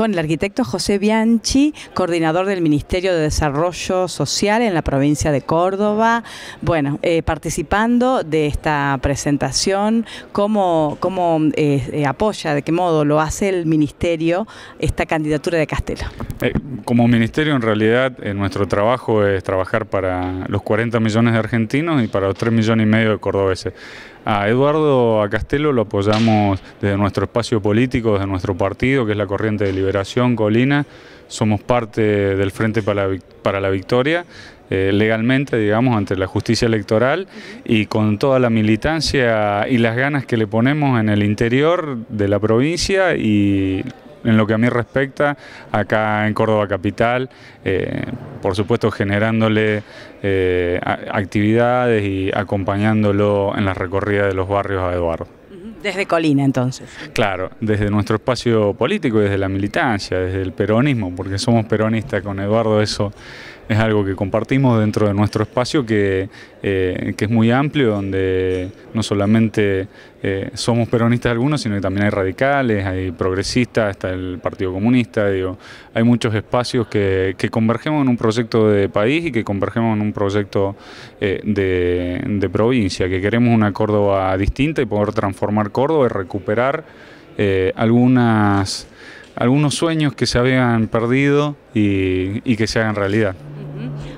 con el arquitecto José Bianchi, coordinador del Ministerio de Desarrollo Social en la provincia de Córdoba, bueno, eh, participando de esta presentación, cómo, cómo eh, eh, apoya, de qué modo lo hace el Ministerio esta candidatura de Castelo. como Ministerio, en realidad, nuestro trabajo es trabajar para los 40 millones de argentinos y para los 3 millones y medio de cordobeses. A Eduardo, a Castelo lo apoyamos desde nuestro espacio político, desde nuestro partido, que es la corriente de libertad Colina, somos parte del Frente para la, Victoria, eh, legalmente, digamos, ante la justicia electoral y con toda la militancia y las ganas que le ponemos en el interior de la provincia y en lo que a mí respecta, acá en Córdoba Capital, eh, por supuesto generándole eh, actividades y acompañándolo en la recorrida de los barrios a Eduardo. Desde Colina, entonces. Claro, desde nuestro espacio político, desde la militancia, desde el peronismo, porque somos peronistas con Eduardo, eso es algo que compartimos dentro de nuestro espacio que, eh, es muy amplio, donde no solamente eh, somos peronistas algunos, sino que también hay radicales, hay progresistas, está el Partido Comunista, digo, hay muchos espacios que, convergemos en un proyecto de país y que convergemos en un proyecto eh, de, provincia, que queremos una Córdoba distinta y poder transformar Córdoba y recuperar algunas, algunos sueños que se habían perdido y que se hagan realidad.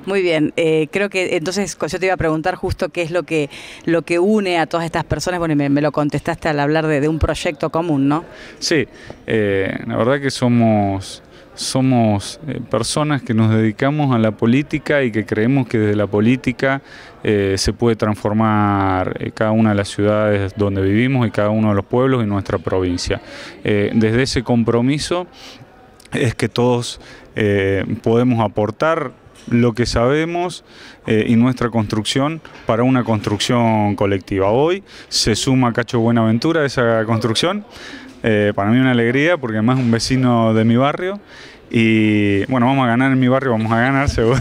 Muy bien, eh, creo que entonces yo te iba a preguntar justo qué es lo que, lo que une a todas estas personas, bueno, me, lo contestaste al hablar de, un proyecto común, ¿no? Sí, eh, la verdad que somos, somos eh, personas que nos dedicamos a la política y que creemos que desde la política se puede transformar cada una de las ciudades donde vivimos y cada uno de los pueblos y nuestra provincia. desde ese compromiso es que todos podemos aportar lo que sabemos eh, y nuestra construcción para una construcción colectiva. Hoy se suma Cacho Buenaventura a esa construcción. Eh, para mí una alegría porque además es un vecino de mi barrio y bueno, vamos a ganar en mi barrio, vamos a ganar seguro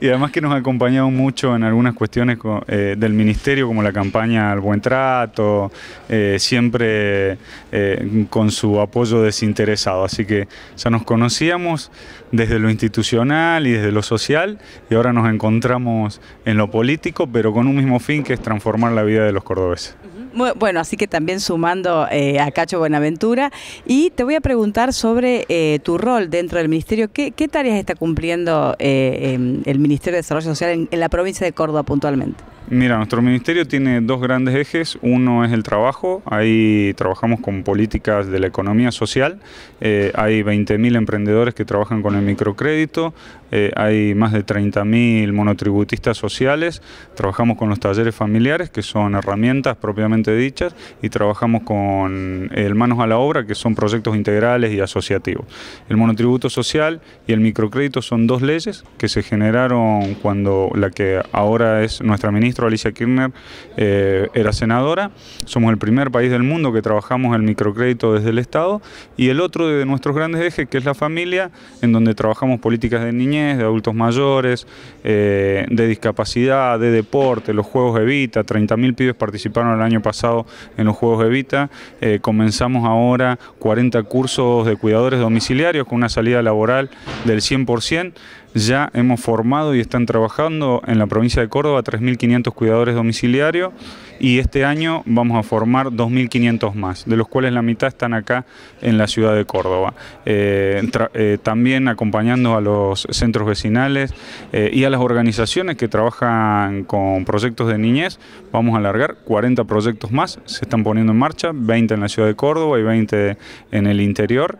y además que nos ha acompañado mucho en algunas cuestiones eh, del ministerio, como la campaña al buen trato, eh, siempre eh, con su apoyo desinteresado. Así que ya nos conocíamos desde lo institucional y desde lo social, y ahora nos encontramos en lo político, pero con un mismo fin que es transformar la vida de los cordobeses. Bueno, así que también sumando eh, a Cacho Buenaventura. Y te voy a preguntar sobre eh, tu rol dentro del Ministerio. ¿Qué, tareas está cumpliendo eh, em, el Ministerio de Desarrollo Social en la provincia de Córdoba puntualmente? Mira, nuestro ministerio tiene dos grandes ejes. Uno es el trabajo, ahí trabajamos con políticas de la economía social. Eh, hay 20.000 emprendedores que trabajan con el microcrédito, eh, hay más de 30.000 monotributistas sociales. Trabajamos con los talleres familiares, que son herramientas propiamente dichas, y trabajamos con el Manos a la Obra, que son proyectos integrales y asociativos. El monotributo social y el microcrédito son dos leyes que se generaron cuando la que ahora es nuestra ministra Alicia Kirchner eh, era senadora. Somos el primer país del mundo que trabajamos el microcrédito desde el Estado y el otro de nuestros grandes ejes, que es la familia, en donde trabajamos políticas de niñez, de adultos mayores, eh, de discapacidad, de deporte, los Juegos Evita. 30.000 pibes participaron el año pasado en los Juegos Evita. Eh, comenzamos ahora 40 cursos de cuidadores domiciliarios con una salida laboral del 100%. Ya hemos formado y están trabajando en la provincia de Córdoba 3.500 cuidadores domiciliarios y este año vamos a formar 2.500 más, de los cuales la mitad están acá en la ciudad de Córdoba. Eh, eh, también acompañando a los centros vecinales eh, y a las organizaciones que trabajan con proyectos de niñez, vamos a alargar 40 proyectos más, se están poniendo en marcha, 20 en la ciudad de Córdoba y 20 en el interior.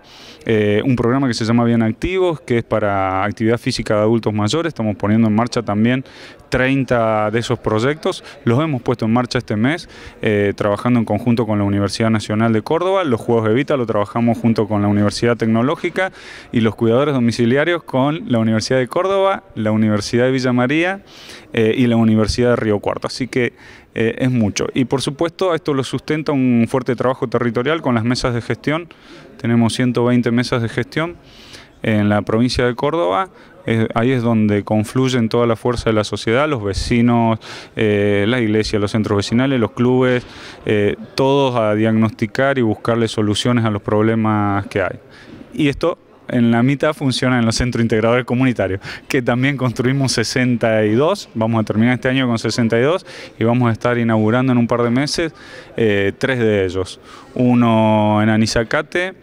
un programa que se llama Bien Activos, que es para actividad física de adultos mayores, estamos poniendo en marcha también 30 de esos proyectos, los hemos puesto en marcha este mes, eh, trabajando en conjunto con la Universidad Nacional de Córdoba, los Juegos de Vita lo trabajamos junto con la Universidad Tecnológica y los cuidadores domiciliarios con la Universidad de Córdoba, la Universidad de Villa María eh, y la Universidad de Río Cuarto. Así que eh, es mucho. Y por supuesto esto lo sustenta un fuerte trabajo territorial con las mesas de gestión, tenemos 120 mesas de gestión en la provincia de Córdoba, ahí es donde confluyen toda la fuerza de la sociedad, los vecinos, eh, la iglesia, los centros vecinales, los clubes, eh, todos a diagnosticar y buscarle soluciones a los problemas que hay. Y esto en la mitad funciona en los centros integradores comunitarios, que también construimos 62, vamos a terminar este año con 62 y vamos a estar inaugurando en un par de meses eh, tres de ellos, uno en Anisacate,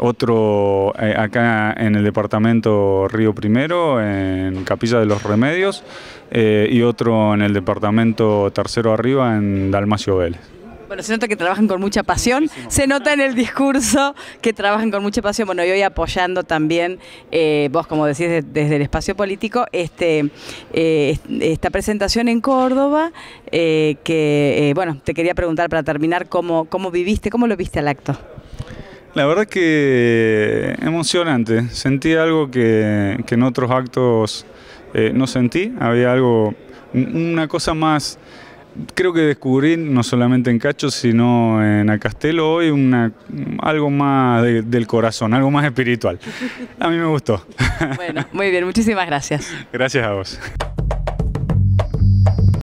otro eh, acá en el departamento Río Primero, en Capilla de los Remedios, eh, y otro en el departamento Tercero Arriba, en Dalmacio Vélez. Bueno, se nota que trabajan con mucha pasión, se nota en el discurso que trabajan con mucha pasión, bueno, y hoy apoyando también, eh, vos como decís desde el espacio político, este, esta presentación en Córdoba, que bueno, te quería preguntar para terminar cómo viviste, cómo lo viste al acto. La verdad que emocionante. Sentí algo que, que en otros actos eh, no sentí. Había algo, una cosa más creo que descubrí, no solamente en Cacho, sino en Acastelo hoy, una, algo más del corazón, algo más espiritual. A mí me gustó. Bueno, muy bien, muchísimas gracias. Gracias a vos.